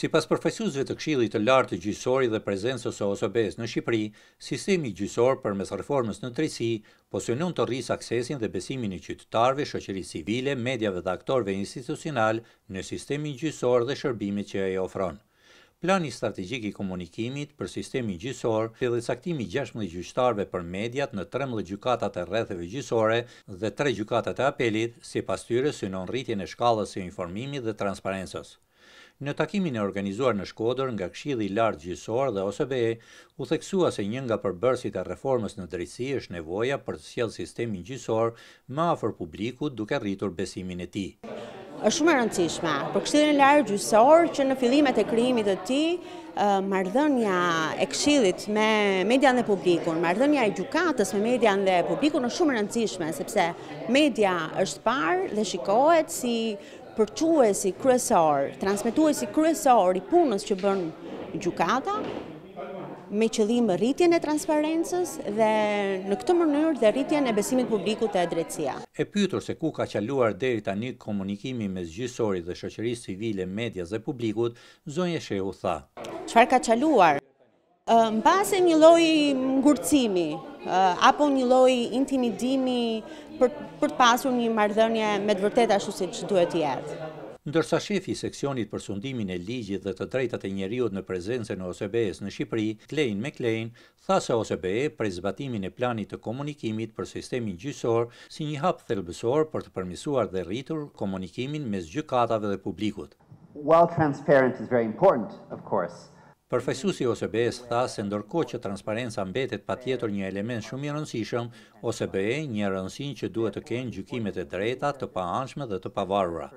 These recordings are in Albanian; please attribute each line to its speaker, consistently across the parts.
Speaker 1: Si pas përfesusve të kshili të lartë gjysori dhe prezensës o osobes në Shqipëri, sistemi gjysor për mes reformës në tërisi, posionon të rris aksesin dhe besimin i qytetarve, shëqëri civile, medjave dhe aktorve institucional në sistemi gjysor dhe shërbimit që e ofron. Plani strategjik i komunikimit për sistemi gjysor dhe dhe saktimi 16 gjyshtarve për medjat në 13 gjukatat e retheve gjysore dhe 3 gjukatat e apelit, si pas tyre synon rritjen e shkallës e informimit dhe transparensës. Në takimin e organizuar në Shkodër nga Këshilli i Lartë Gjyqësor dhe OSBE, u theksua se një nga përbërësit e reformës në drejtësi është nevoja për të sjellë sistemin gjyqësor më afër publikut duke rritur besimin e tij.
Speaker 2: Është shumë e rëndësishme për Këshillin e Lartë Gjyqësor që në fillimet e krijimit të tij marrëdhënia e Këshillit me median dhe publikun, marrëdhënia e gjykatës me median dhe publikun është shumë e rëndësishme sepse media është parë dhe shikohet si përquë si kryesor, transmitu si kryesor i punës që bërnë gjukata, me qëllim rritjen e transparentës dhe në këtë mënyrë dhe rritjen e besimit publiku të drecia.
Speaker 1: E pytur se ku ka qaluar deri ta një komunikimi me zgjysori dhe shëqëri civile, medias dhe publikut, zonje shehu tha. Qfar ka qaluar? Në
Speaker 2: base një loj ngurëcimi, apo një loj intimidimi për të pasur një mardhënje me të vërtet ashtu se që duhet jetë.
Speaker 1: Ndërsa shefi seksionit për sundimin e ligjit dhe të drejtate njeriut në prezence në OSBE-s në Shqipëri, Klein me Klein, tha se OSBE për izbatimin e planit të komunikimit për sistemin gjysor si një hapë thelbësor për të përmisuar dhe rritur komunikimin me zgjykatave dhe publikut. Well, transparency is very important, of course. Përfajsusi OSBE-s tha se ndërko që transparenca mbetet pa tjetër një element shumë i rëndësishëm, OSBE një rëndësin që duhet të kenë gjykimet e drejta të pa anshme dhe të pa varura.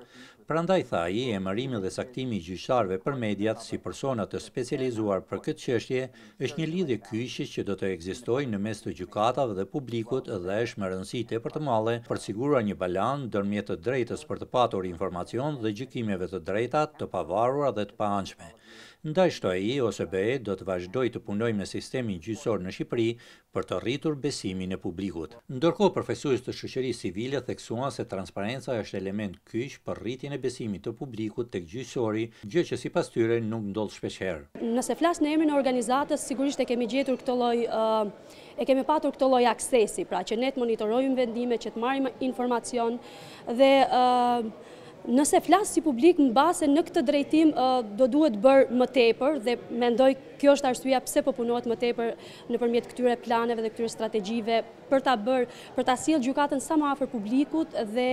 Speaker 1: Prandaj tha i e mërimi dhe saktimi gjyqtarve për mediat si personat të specializuar për këtë qështje, është një lidhje kyqë që do të egzistoj në mes të gjykatave dhe publikut dhe është më rëndësit e për të male për sigura një balan dërmjet të drejtës për të patur informacion dhe gjykimeve të drejta të pavarura dhe të pa anshme. Nda i, ose BE do të vazhdoj të punojmë në sistemin gjysor në Shqipëri për të rritur besimin e publikut. Ndërkohë profesorës të shoqërisë civile theksuan se transparenca është element kyç për rritjen e besimit të publikut tek gjyqësori, gjë që sipas tyre nuk ndodh shpesh
Speaker 3: Nëse flas në emrin e organizatës, sigurisht e kemi gjetur këtë lloj e kemi patur këtë lloj aksesi, pra që ne të monitorojmë vendimet, që të marrim informacion dhe Nëse flasë si publik në base në këtë drejtim do duhet bërë më tepër dhe mendoj kjo është arsuja pëse po punohet më tepër në përmjet këtyre planeve dhe këtyre strategjive për ta bërë, për ta silë gjukatën sa më afer publikut dhe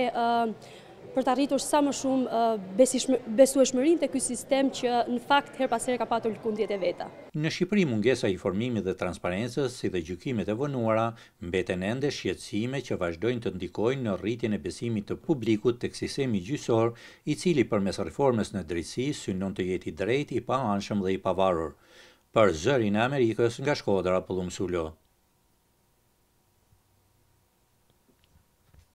Speaker 3: për të arritur sa më shumë besu e shmërin të kësë sistem që në fakt her pasere ka patur lëkundjet e veta.
Speaker 1: Në Shqipëri mungesa informimit dhe transparentës si dhe gjukimet e vënuara, mbeten ende shqetsime që vazhdojnë të ndikojnë në rritin e besimit të publikut të kësisemi gjysor, i cili për mes reformës në drejtsi, synon të jeti drejt i pa anshëm dhe i pavarur. Për zërin e Amerikës nga shkodra pëllumë sullo.